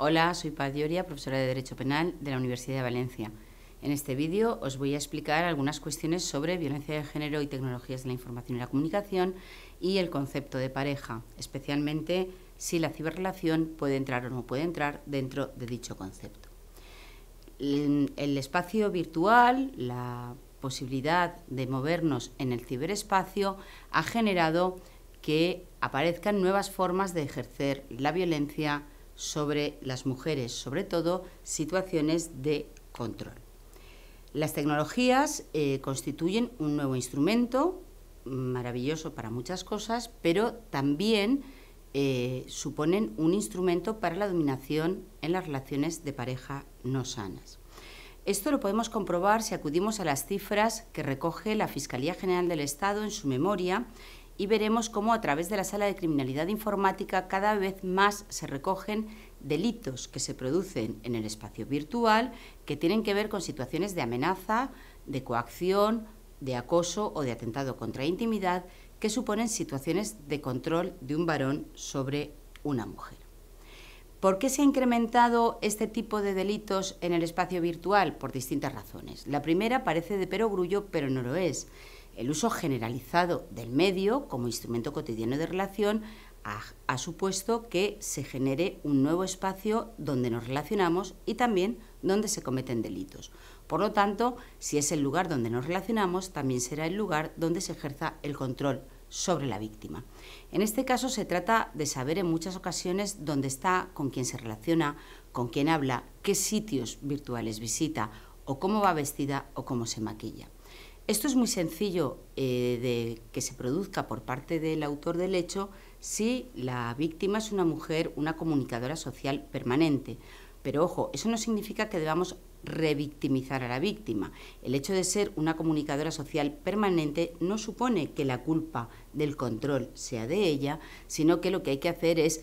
Hola, soy Paz profesora de Derecho Penal de la Universidad de Valencia. En este vídeo os voy a explicar algunas cuestiones sobre violencia de género y tecnologías de la información y la comunicación y el concepto de pareja, especialmente si la ciberrelación puede entrar o no puede entrar dentro de dicho concepto. El espacio virtual, la posibilidad de movernos en el ciberespacio ha generado que aparezcan nuevas formas de ejercer la violencia sobre las mujeres, sobre todo situaciones de control. Las tecnologías eh, constituyen un nuevo instrumento mm, maravilloso para muchas cosas, pero también eh, suponen un instrumento para la dominación en las relaciones de pareja no sanas. Esto lo podemos comprobar si acudimos a las cifras que recoge la Fiscalía General del Estado en su memoria y veremos cómo a través de la Sala de Criminalidad Informática cada vez más se recogen delitos que se producen en el espacio virtual que tienen que ver con situaciones de amenaza, de coacción, de acoso o de atentado contra intimidad que suponen situaciones de control de un varón sobre una mujer. ¿Por qué se ha incrementado este tipo de delitos en el espacio virtual? Por distintas razones. La primera parece de perogrullo, pero no lo es. El uso generalizado del medio como instrumento cotidiano de relación ha, supuesto que se genere un nuevo espacio donde nos relacionamos y también donde se cometen delitos. Por lo tanto, si es el lugar donde nos relacionamos, también será el lugar donde se ejerza el control sobre la víctima. En este caso se trata de saber en muchas ocasiones dónde está, con quién se relaciona, con quién habla, qué sitios virtuales visita o cómo va vestida o cómo se maquilla. Esto es muy sencillo eh, de que se produzca por parte del autor del hecho si la víctima es una mujer, una comunicadora social permanente. Pero ojo, eso no significa que debamos revictimizar a la víctima. El hecho de ser una comunicadora social permanente no supone que la culpa del control sea de ella, sino que lo que hay que hacer es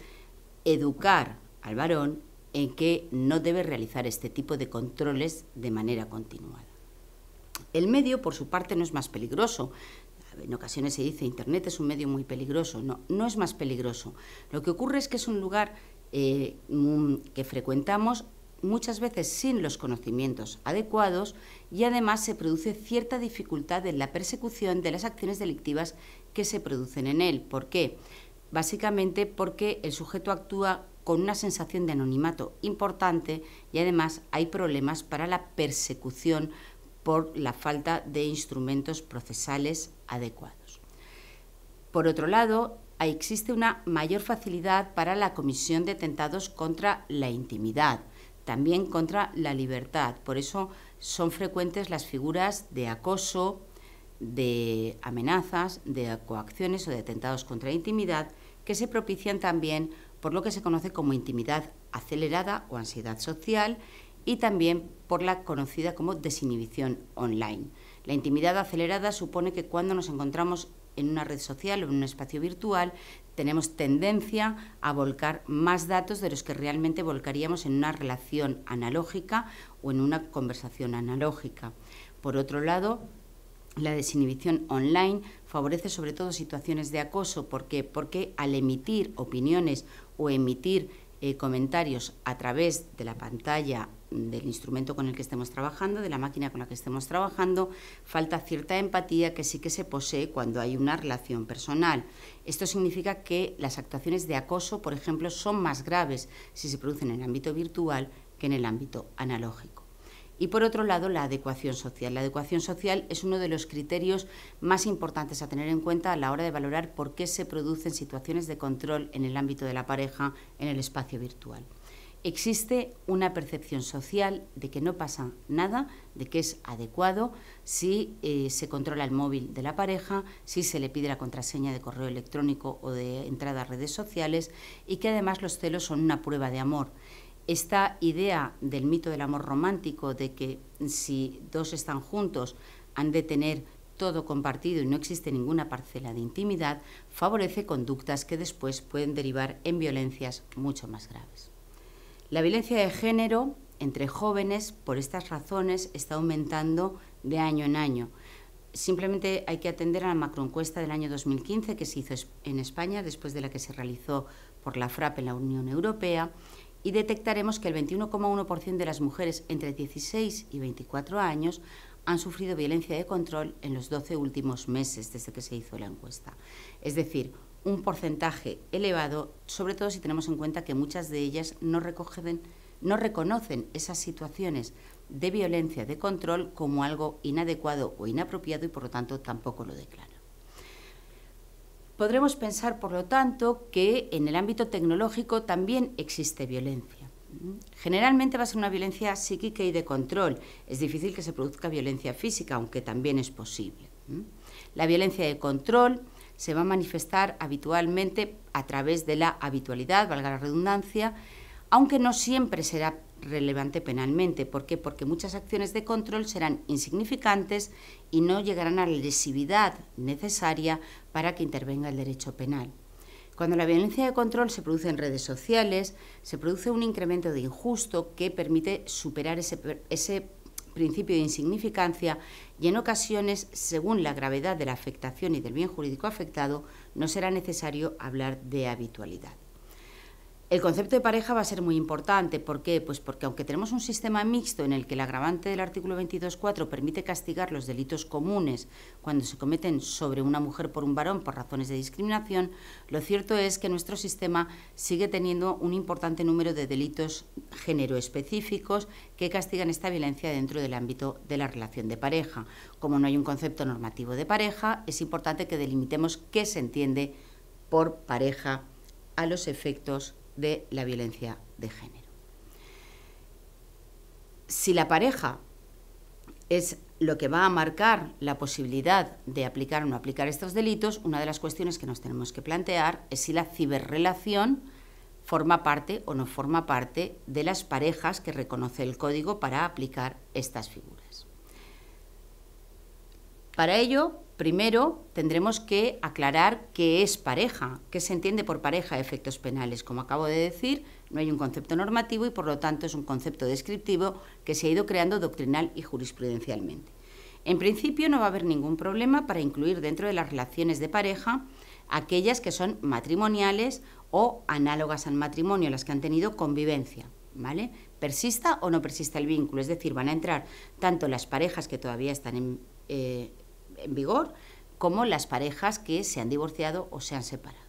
educar al varón en que no debe realizar este tipo de controles de manera continua. El medio, por su parte, no es más peligroso. En ocasiones se dice, Internet es un medio muy peligroso. No, no es más peligroso. Lo que ocurre es que es un lugar eh, que frecuentamos muchas veces sin los conocimientos adecuados y además se produce cierta dificultad en la persecución de las acciones delictivas que se producen en él. ¿Por qué? Básicamente porque el sujeto actúa con una sensación de anonimato importante y además hay problemas para la persecución por la falta de instrumentos procesales adecuados. Por otro lado, existe una mayor facilidad para la comisión de atentados contra la intimidad, también contra la libertad. Por eso son frecuentes las figuras de acoso, de amenazas, de coacciones o de atentados contra la intimidad que se propician también por lo que se conoce como intimidad acelerada o ansiedad social y también por la conocida como desinhibición online. La intimidad acelerada supone que cuando nos encontramos en una red social o en un espacio virtual, tenemos tendencia a volcar más datos de los que realmente volcaríamos en una relación analógica o en una conversación analógica. Por otro lado, la desinhibición online favorece sobre todo situaciones de acoso. ¿Por qué? Porque al emitir opiniones o emitir eh, comentarios a través de la pantalla del instrumento con el que estemos trabajando, de la máquina con la que estemos trabajando, falta cierta empatía que sí que se posee cuando hay una relación personal. Esto significa que las actuaciones de acoso, por ejemplo, son más graves si se producen en el ámbito virtual que en el ámbito analógico. Y por otro lado, la adecuación social. La adecuación social es uno de los criterios más importantes a tener en cuenta a la hora de valorar por qué se producen situaciones de control en el ámbito de la pareja en el espacio virtual existe una percepción social de que no pasa nada, de que es adecuado si eh, se controla el móvil de la pareja, si se le pide la contraseña de correo electrónico o de entrada a redes sociales y que además los celos son una prueba de amor. Esta idea del mito del amor romántico, de que si dos están juntos han de tener todo compartido y no existe ninguna parcela de intimidad, favorece conductas que después pueden derivar en violencias mucho más graves. La violencia de género entre jóvenes, por estas razones, está aumentando de año en año. Simplemente hay que atender a la macroencuesta del año 2015 que se hizo en España, después de la que se realizó por la FRAP en la Unión Europea, y detectaremos que el 21,1% de las mujeres entre 16 y 24 años han sufrido violencia de control en los 12 últimos meses desde que se hizo la encuesta. Es decir, un porcentaje elevado, sobre todo si tenemos en cuenta que muchas de ellas no, recogen, no reconocen esas situaciones de violencia de control como algo inadecuado o inapropiado y por lo tanto tampoco lo declaran. Podremos pensar, por lo tanto, que en el ámbito tecnológico también existe violencia. Generalmente va a ser una violencia psíquica y de control. Es difícil que se produzca violencia física, aunque también es posible. La violencia de control se va a manifestar habitualmente a través de la habitualidad, valga la redundancia, aunque no siempre será relevante penalmente. ¿Por qué? Porque muchas acciones de control serán insignificantes y no llegarán a la lesividad necesaria para que intervenga el derecho penal. Cuando la violencia de control se produce en redes sociales, se produce un incremento de injusto que permite superar ese, ese principio de insignificancia y en ocasiones, según la gravedad de la afectación y del bien jurídico afectado, no será necesario hablar de habitualidad. El concepto de pareja va a ser muy importante. ¿Por qué? Pues porque aunque tenemos un sistema mixto en el que el agravante del artículo 22.4 permite castigar los delitos comunes cuando se cometen sobre una mujer por un varón por razones de discriminación, lo cierto es que nuestro sistema sigue teniendo un importante número de delitos género específicos que castigan esta violencia dentro del ámbito de la relación de pareja. Como no hay un concepto normativo de pareja, es importante que delimitemos qué se entiende por pareja a los efectos de la violencia de género. Si la pareja es lo que va a marcar la posibilidad de aplicar o no aplicar estos delitos, una de las cuestiones que nos tenemos que plantear es si la ciberrelación forma parte o no forma parte de las parejas que reconoce el código para aplicar estas figuras. Para ello, primero tendremos que aclarar qué es pareja, qué se entiende por pareja a efectos penales. Como acabo de decir, no hay un concepto normativo y por lo tanto es un concepto descriptivo que se ha ido creando doctrinal y jurisprudencialmente. En principio no va a haber ningún problema para incluir dentro de las relaciones de pareja aquellas que son matrimoniales o análogas al matrimonio, las que han tenido convivencia, ¿vale? Persista o no persista el vínculo, es decir, van a entrar tanto las parejas que todavía están en, eh, en vigor como las parejas que se han divorciado o se han separado.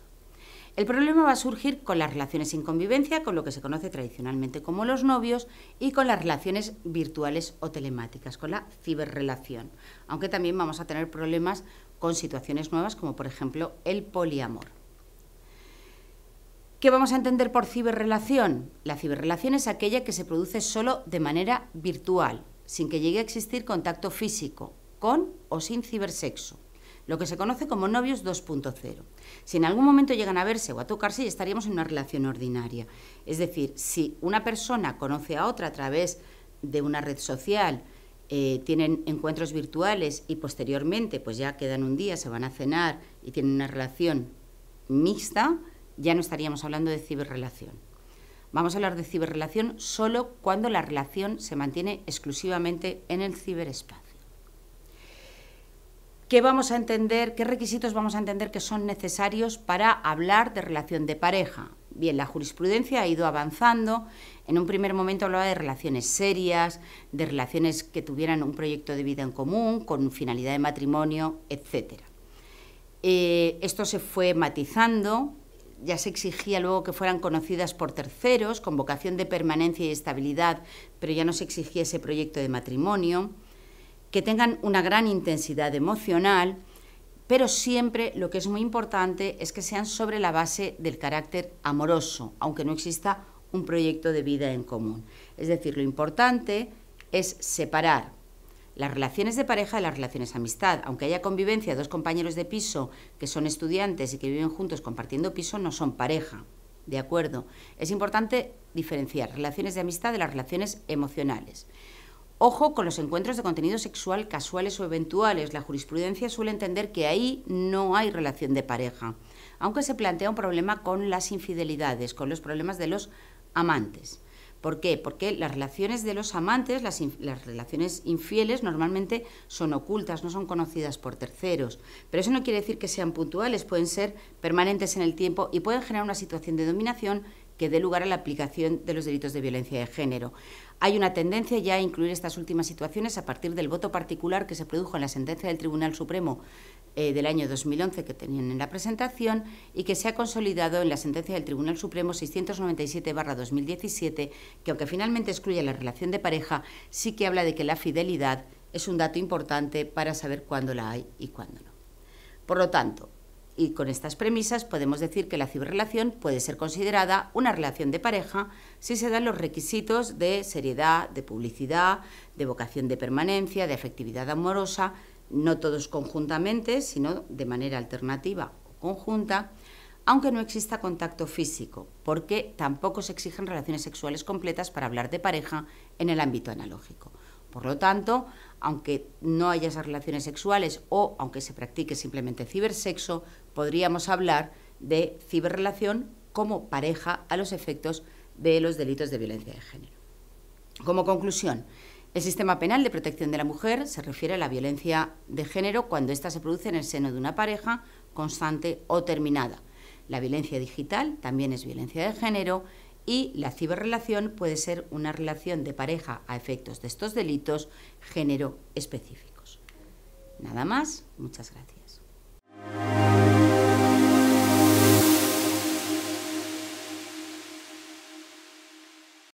El problema va a surgir con las relaciones sin convivencia, con lo que se conoce tradicionalmente como los novios, y con las relaciones virtuales o telemáticas, con la ciberrelación. Aunque también vamos a tener problemas con situaciones nuevas, como por ejemplo el poliamor. ¿Qué vamos a entender por ciberrelación? La ciberrelación es aquella que se produce solo de manera virtual, sin que llegue a existir contacto físico, con o sin cibersexo, lo que se conoce como novios 2.0. Si en algún momento llegan a verse o a tocarse, ya estaríamos en una relación ordinaria. Es decir, si una persona conoce a otra a través de una red social, eh, tienen encuentros virtuales y posteriormente, pues ya quedan un día, se van a cenar y tienen una relación mixta, ya no estaríamos hablando de ciberrelación. Vamos a hablar de ciberrelación solo cuando la relación se mantiene exclusivamente en el ciberespacio qué vamos a entender, qué requisitos vamos a entender que son necesarios para hablar de relación de pareja. Bien, la jurisprudencia ha ido avanzando. En un primer momento hablaba de relaciones serias, de relaciones que tuvieran un proyecto de vida en común, con finalidad de matrimonio, etc. Eh, esto se fue matizando, ya se exigía luego que fueran conocidas por terceros, con vocación de permanencia y estabilidad, pero ya no se exigía ese proyecto de matrimonio que tengan una gran intensidad emocional, pero siempre lo que es muy importante es que sean sobre la base del carácter amoroso, aunque no exista un proyecto de vida en común. Es decir, lo importante es separar las relaciones de pareja de las relaciones de amistad. Aunque haya convivencia, dos compañeros de piso que son estudiantes y que viven juntos compartiendo piso no son pareja. ¿De acuerdo? Es importante diferenciar relaciones de amistad de las relaciones emocionales. Ojo con los encuentros de contenido sexual casuales o eventuales. La jurisprudencia suele entender que ahí no hay relación de pareja, aunque se plantea un problema con las infidelidades, con los problemas de los amantes. ¿Por qué? Porque las relaciones de los amantes, las, relaciones infieles, normalmente son ocultas, no son conocidas por terceros. Pero eso no quiere decir que sean puntuales, pueden ser permanentes en el tiempo y pueden generar una situación de dominación que dé lugar a la aplicación de los delitos de violencia de género. Hay una tendencia ya a incluir estas últimas situaciones a partir del voto particular que se produjo en la sentencia del Tribunal Supremo eh, del año 2011 que tenían en la presentación y que se ha consolidado en la sentencia del Tribunal Supremo 697-2017, que aunque finalmente excluye la relación de pareja, sí que habla de que la fidelidad es un dato importante para saber cuándo la hay y cuándo no. Por lo tanto, y con estas premisas podemos decir que la ciberrelación puede ser considerada una relación de pareja si se dan los requisitos de seriedad, de publicidad, de vocación de permanencia, de afectividad amorosa, no todos conjuntamente, sino de manera alternativa o conjunta, aunque no exista contacto físico, porque tampoco se exigen relaciones sexuales completas para hablar de pareja en el ámbito analógico. Por lo tanto, aunque no haya esas relaciones sexuales o aunque se practique simplemente cibersexo, podríamos hablar de ciberrelación como pareja a los efectos de los delitos de violencia de género. Como conclusión, el sistema penal de protección de la mujer se refiere a la violencia de género cuando ésta se produce en el seno de una pareja constante o terminada. La violencia digital también es violencia de género y la ciberrelación puede ser una relación de pareja a efectos de estos delitos género específicos. Nada más, muchas gracias.